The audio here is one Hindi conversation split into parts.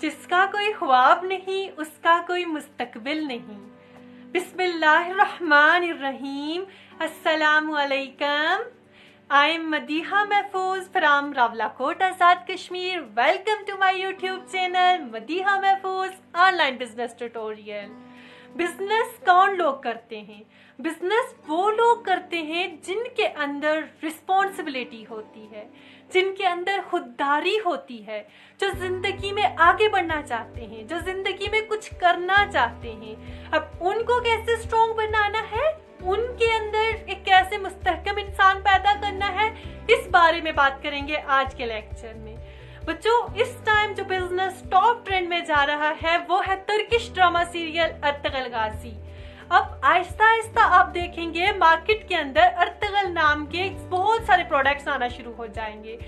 जिसका कोई ख्वाब नहीं उसका कोई मुस्तकबिल नहीं बिस्मिल्लाहिर्रहमानिर्रहीम अस्सलाम आई am Madiha Mahfooz from Rawalakot Azad Kashmir welcome to my YouTube channel Madiha Mahfooz online business tutorial business कौन लोग करते हैं बिजनेस वो लोग करते हैं जिनके अंदर रिस्पॉन्सिबिलिटी होती है जिनके अंदर खुददारी होती है जो ज़िंदगी में आगे बढ़ना चाहते हैं जो ज़िंदगी में कुछ करना चाहते हैं अब उनको कैसे स्ट्रोंग बनाना है उनके अंदर एक कैसे मुस्तकम इंसान पैदा करना है इस बारे में बात करेंगे आज के लेक्चर में बच्चों इस टाइम जो बिजनेस टॉप ट्रेंड में जा रहा है वो है Turkish drama serial Ertugrul Ghazi अब आहिस्ता आहिस्ता आप देखेंगे मार्केट के अंदर अर्तगल नाम के बहुत सारे प्रोडक्ट्स आना शुरू हो जाएंगे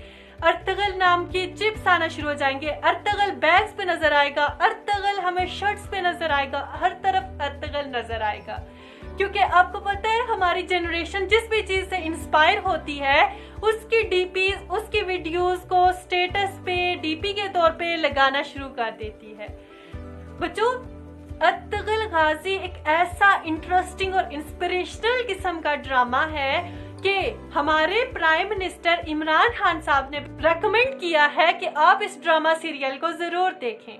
अर्तगल नाम के चिप्स आना शुरू हो जाएंगे अर्तगल बैग्स पे नजर आएगा अर्तगल हमें शर्ट्स पे नजर आएगा हर तरफ अर्तगल नजर आएगा क्योंकि आपको पता है हमारी जनरेशन जिस भी चीज से इंस्पायर होती है उसकी डीपी उसकी वीडियोस को स्टेटस पे डीपी के तौर पे लगाना शुरू कर देती है बच्चों अतगल गाजी एक ऐसा इंटरेस्टिंग और इंस्पिरेशनल किस्म का ड्रामा है कि हमारे प्राइम मिनिस्टर इमरान खान साहब ने रेकमेंड किया है कि आप इस ड्रामा सीरियल को जरूर देखें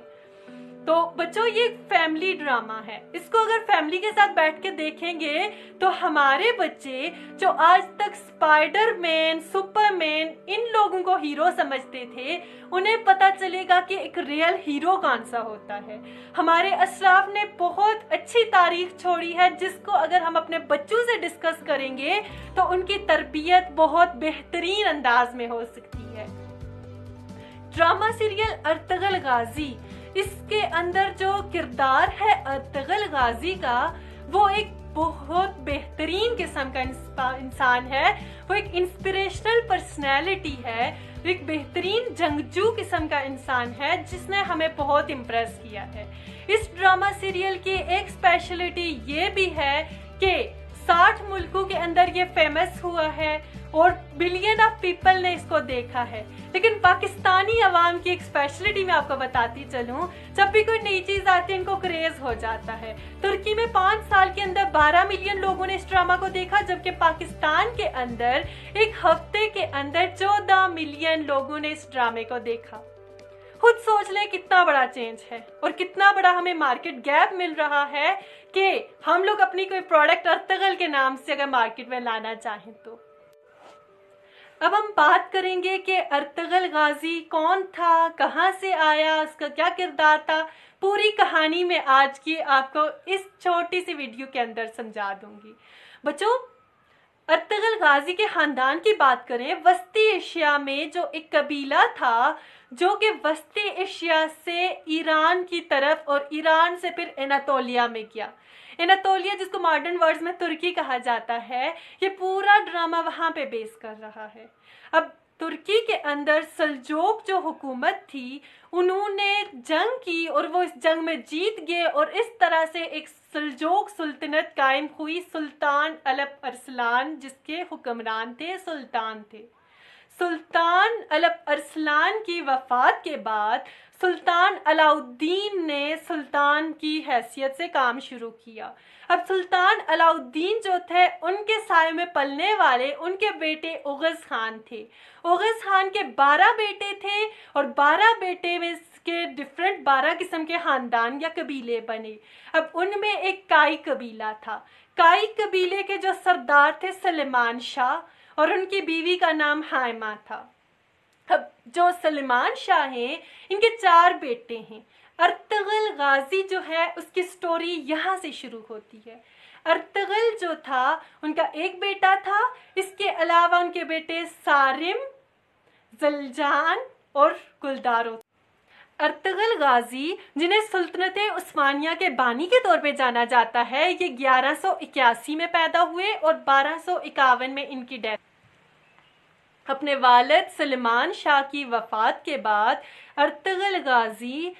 तो बच्चों ये फैमिली ड्रामा है इसको अगर फैमिली के साथ बैठ के देखेंगे तो हमारे बच्चे जो आज तक स्पाइडरमैन सुपरमैन इन लोगों को हीरो समझते थे उन्हें पता चलेगा कि एक रियल हीरो कौन सा होता है हमारे अशराफ ने बहुत अच्छी तारीख छोड़ी है जिसको अगर हम अपने बच्चों से डिस्कस करेंगे तो उनकी तरबियत बहुत बेहतरीन अंदाज में हो सकती है ड्रामा सीरियल अर्तगल गाजी इसके अंदर जो किरदार है अर्तगल गाजी का वो एक बहुत बेहतरीन किस्म का इंसान है वो एक इंस्पिरेशनल पर्सनैलिटी है एक बेहतरीन जंगजू किस्म का इंसान है जिसने हमें बहुत इम्प्रेस किया है इस ड्रामा सीरियल की एक स्पेशलिटी ये भी है कि साठ मुल्कों के अंदर ये फेमस हुआ है और बिलियन ऑफ पीपल ने इसको देखा है लेकिन पाकिस्तानी अवाम की एक स्पेशलिटी मैं आपको बताती चलूं जब भी कोई नई चीज आती है इनको क्रेज हो जाता है तुर्की में पांच साल के अंदर 12 मिलियन लोगों ने इस ड्रामा को देखा जबकि पाकिस्तान के अंदर एक हफ्ते के अंदर 14 मिलियन लोगों ने इस ड्रामे को देखा खुद सोच ले कितना बड़ा चेंज है और कितना बड़ा हमें मार्केट गैप मिल रहा है कि हम लोग अपनी कोई प्रोडक्ट अर्तगल के नाम से अगर मार्केट में लाना चाहें तो अब हम बात करेंगे कि अर्तगल गाजी कौन था कहाँ से आया उसका क्या किरदार था पूरी कहानी में आज की आपको इस छोटी सी वीडियो के अंदर समझा दूंगी बच्चों अर्तगल गाजी के ख़ानदान की बात करें वस्ती एशिया में जो एक कबीला था जो कि वस्ती एशिया से ईरान की तरफ और ईरान से फिर एनातोलिया में गया एनातोलिया जिसको मॉडर्न वर्ड्स में तुर्की कहा जाता है ये पूरा ड्रामा वहाँ पे बेस कर रहा है अब तुर्की के अंदर सलजोक जो हुकूमत थी उन्होंने जंग की और वो इस जंग में जीत गए और इस तरह से एक सलजोक सुल्तनत कायम हुई सुल्तान अलप अरसलान जिसके हुक्मरान थे सुल्तान थे सुल्तान अलप अरसलान की वफ़ात के बाद सुल्तान अलाउद्दीन ने सुल्तान की हैसियत से काम शुरू किया अब सुल्तान अलाउद्दीन जो थे उनके साय में पलने वाले उनके बेटे उगज़ खान थे उगज़ खान के बारह बेटे थे और बारह बेटे में के डिफरेंट बारह किस्म के ख़ानदान या कबीले बने अब उनमें एक काई कबीला था काई कबीले के जो सरदार थे सलेमान शाह और उनकी बीवी का नाम हायमा था जो सलमान शाह हैं इनके चार बेटे हैं अर्तगल गाजी जो है उसकी स्टोरी यहाँ से शुरू होती है अर्तगल जो था उनका एक बेटा था इसके अलावा उनके बेटे सारिम जलजान और गुलदारो अर्तगल गाजी जिन्हें सुल्तनत उस्मानिया के बानी के तौर पे जाना जाता है ये 1181 में पैदा हुए और बारह में इनकी डेथ अपने वालद सलमान शाह की वफ़ात के बाद अरतगल गाजी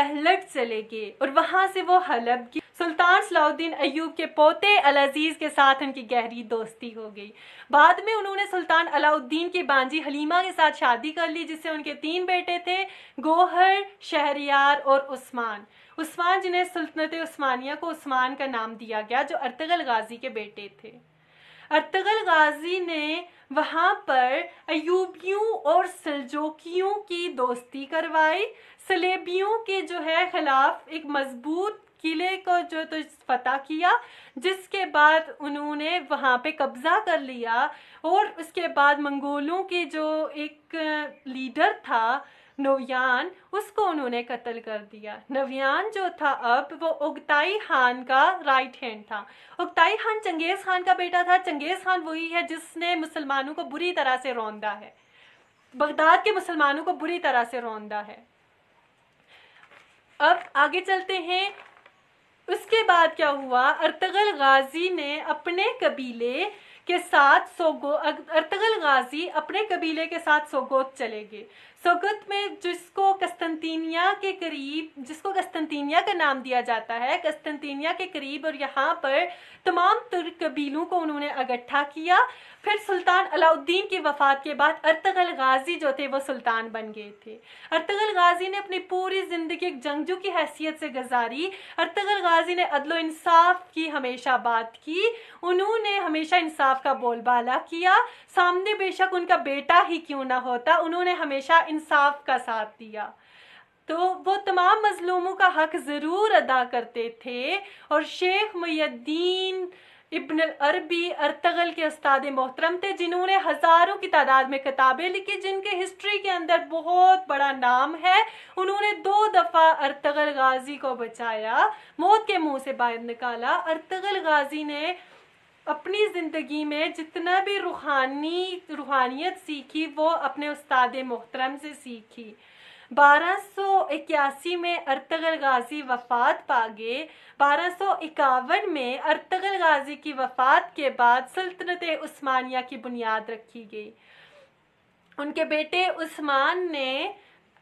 अहलट चले गए और वहाँ से वो हलब की सुल्तान सलाउद्दीन अयूब के पोते अजीज के साथ उनकी गहरी दोस्ती हो गई बाद में उन्होंने सुल्तान अलाउद्दीन की बांजी हलीमा के साथ शादी कर ली जिससे उनके तीन बेटे थे गोहर शहरियार और उस्मान उस्मान जिन्हें सुल्तनत उस्मानिया को उस्मान का नाम दिया गया जो अर्तगल गाजी के बेटे थे अर्तगल गाजी ने वहाँ पर अयूबियों और सलजोकियों की दोस्ती करवाई सलेबियों के जो है ख़िलाफ़ एक मजबूत किले को जो तो फतह किया जिसके बाद उन्होंने वहाँ पे कब्ज़ा कर लिया और उसके बाद मंगोलों के जो एक लीडर था नवयान उसको उन्होंने कत्ल कर दिया नवयान जो था अब वो उगताई खान का राइट हैंड था उगताई खान चंगेज़ खान का बेटा था चंगेज़ खान वही है जिसने मुसलमानों को बुरी तरह से रौंदा है बगदाद के मुसलमानों को बुरी तरह से रौंदा है अब आगे चलते हैं उसके बाद क्या हुआ अर्तगल गाजी ने अपने कबीले के साथ सोगो अर्तगल गाजी अपने कबीले के साथ सोगोत चले गए सोगत में जिसको कस्तनतीनिया के करीब जिसको कस्तनतीनिया का नाम दिया जाता है कस्तनतीनिया के करीब और यहाँ पर तमाम तुर्क कबीलों को उन्होंने इकट्ठा किया फिर सुल्तान अलाउद्दीन की वफात के बाद अर्तगल गाजी जो थे वो सुल्तान बन गए थे अर्तगल गाजी ने अपनी पूरी ज़िंदगी एक जंगजू की हैसियत से गुजारी अर्तगल गाजी ने अदलो इंसाफ की हमेशा बात की उन्होंने हमेशा इंसाफ इंसाफ का बोलबाला किया सामने बेशक उनका बेटा ही क्यों ना होता उन्होंने हमेशा इंसाफ का साथ दिया तो वो तमाम मजलूमों का हक ज़रूर अदा करते थे और शेख मुद्दीन इब्न अरबी अरतगल के उस्ताद मोहतरम थे जिन्होंने हज़ारों की तादाद में किताबें लिखी जिनके हिस्ट्री के अंदर बहुत बड़ा नाम है उन्होंने दो दफ़ा अरतगल गाजी को बचाया मौत के मुंह से बाहर निकाला अरतगल गाजी ने अपनी ज़िंदगी में जितना भी रूहानी रूहानियत सीखी वो अपने उस्ताद मोहतरम से सीखी बारह सौ इक्यासी में अरतगल गाजी वफ़ात पा गए बारह सौ इक्यावन में अरतगल गाजी की वफ़ात के बाद सल्तनत उस्मानिया की बुनियाद रखी गई उनके बेटे उस्मान ने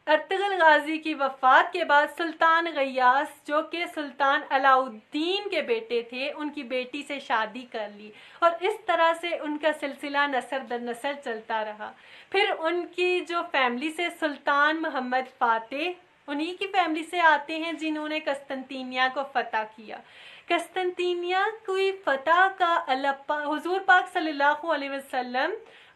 अर्तगल गाजी की वफ़ात के बाद सुल्तान गयास जो कि सुल्तान अलाउद्दीन के बेटे थे उनकी बेटी से शादी कर ली और इस तरह से उनका सिलसिला नसर दर नसर चलता रहा फिर उनकी जो फैमिली से सुल्तान मोहम्मद फ़ातेह उन्हीं की फैमिली से आते हैं जिन्होंने कस्तंतीनिया को फ़तह किया कस्तनतीनिया की फतह का हजूर पाक सल्लल्लाहु अलैहि वसल्लम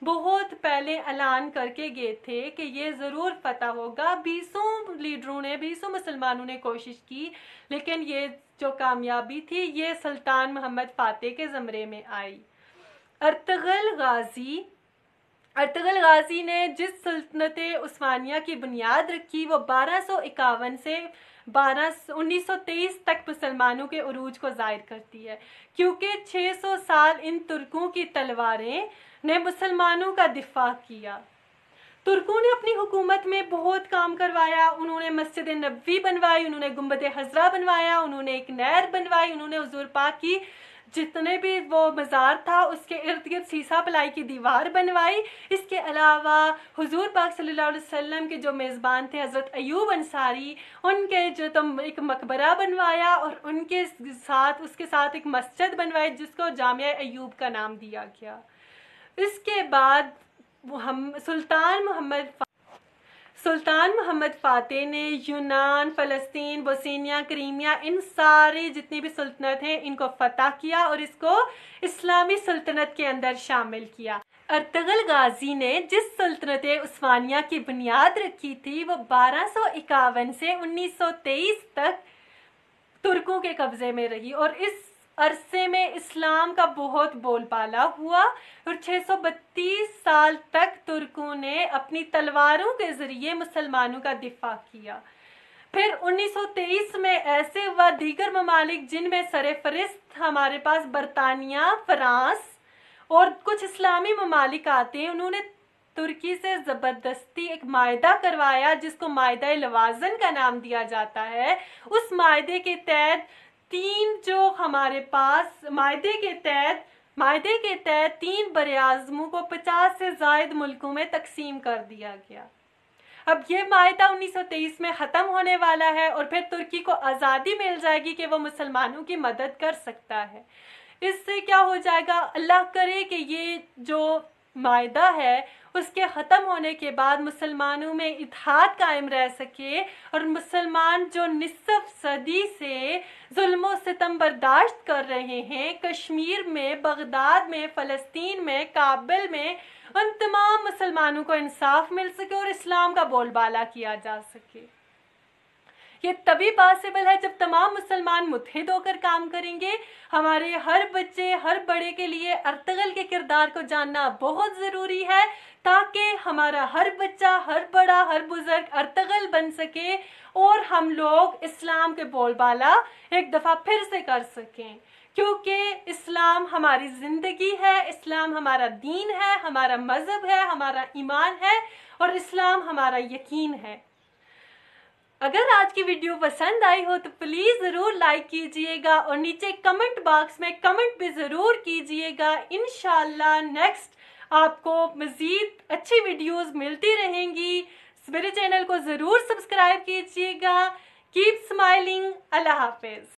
बहुत पहले ऐलान करके गए थे कि ये ज़रूर फतह होगा बीसों लीडरों ने बीसों मुसलमानों ने कोशिश की लेकिन ये जो कामयाबी थी ये सुल्तान मोहम्मद फातेह के ज़मरे में आई अरतगल गाजी अर्तगल गाजी ने जिस सल्तनत उस्मानिया की बुनियाद रखी वो बारह सौ इक्यावन से बारह उन्नीस सौ तेईस तक मुसलमानों के अरूज को ज़ाहिर करती है क्योंकि छः सौ साल इन तुर्कों की तलवारें ने मुसलमानों का दिफा किया तुर्कों ने अपनी हुकूमत में बहुत काम करवाया उन्होंने मस्जिद नबी बनवाई उन्होंने गुम्बद हजरा बनवाया उन्होंने एक नहर बनवाई उन्होंने हजूर पाक की जितने भी वो मज़ार था उसके इर्द गिर्द सीसा पलाई की दीवार बनवाई इसके अलावा हुजूर पाक सल्लल्लाहु अलैहि वसल्लम के जो मेज़बान थे हज़रत अयूब अंसारी उनके जो तो एक मकबरा बनवाया और उनके साथ उसके साथ एक मस्जिद बनवाई जिसको जामिया अयूब का नाम दिया गया इसके बाद हम सुल्तान मोहम्मद सुल्तान मोहम्मद फाते ने यूनान फ़लस्तीन बोसिनिया क्रीमिया इन सारे जितनी भी सल्तनत हैं इनको फ़तह किया और इसको इस्लामी सल्तनत के अंदर शामिल किया अर्तगल गाजी ने जिस सल्तनत उस्मानिया की बुनियाद रखी थी वो बारह सौ इक्यावन से उन्नीस सौ तेईस तक तुर्कों के कब्ज़े में रही और इस अरसे में इस्लाम का बहुत बोलबाला हुआ और 632 साल तक तुर्कों ने अपनी तलवारों के ज़रिए मुसलमानों का दिफा किया फिर 1923 में ऐसे व दीगर ममालिक जिनमें फहरिस्त हमारे पास बरतानिया फ्रांस और कुछ इस्लामी ममालिक आते हैं उन्होंने तुर्की से ज़बरदस्ती एक मायदा करवाया जिसको मायदा लवाजन का नाम दिया जाता है उस मायदे के तहत तीन जो हमारे पास मायदे के तहत मायदे के तहत तीन बर आजमों को पचास से जायद मुल्कों में तकसीम कर दिया गया अब ये सौ 1923 में ख़त्म होने वाला है और फिर तुर्की को आज़ादी मिल जाएगी कि वो मुसलमानों की मदद कर सकता है इससे क्या हो जाएगा अल्लाह करे कि ये जो मायदा है उसके ख़त्म होने के बाद मुसलमानों में इतिहाद कायम रह सके और मुसलमान जो निसफ सदी से जुल्म सितम बर्दाश्त कर रहे हैं कश्मीर में बगदाद में फ़लस्तीन में काबिल में उन तमाम मुसलमानों को इंसाफ मिल सके और इस्लाम का बोलबाला किया जा सके ये तभी पॉसिबल है जब तमाम मुसलमान मुतहद होकर काम करेंगे हमारे हर बच्चे हर बड़े के लिए अर्तगल के किरदार को जानना बहुत ज़रूरी है ताकि हमारा हर बच्चा हर बड़ा हर बुजुर्ग अर्तगल बन सके और हम लोग इस्लाम के बोलबाला एक दफ़ा फिर से कर सकें क्योंकि इस्लाम हमारी ज़िंदगी है इस्लाम हमारा दीन है हमारा मज़हब है हमारा ईमान है और इस्लाम हमारा यकीन है अगर आज की वीडियो पसंद आई हो तो प्लीज़ ज़रूर लाइक कीजिएगा और नीचे कमेंट बॉक्स में कमेंट भी ज़रूर कीजिएगा इनशाला नेक्स्ट आपको मज़ीद अच्छी वीडियोस मिलती रहेंगी मेरे चैनल को ज़रूर सब्सक्राइब कीजिएगा कीप स्माइलिंग अल्लाह हाफिज़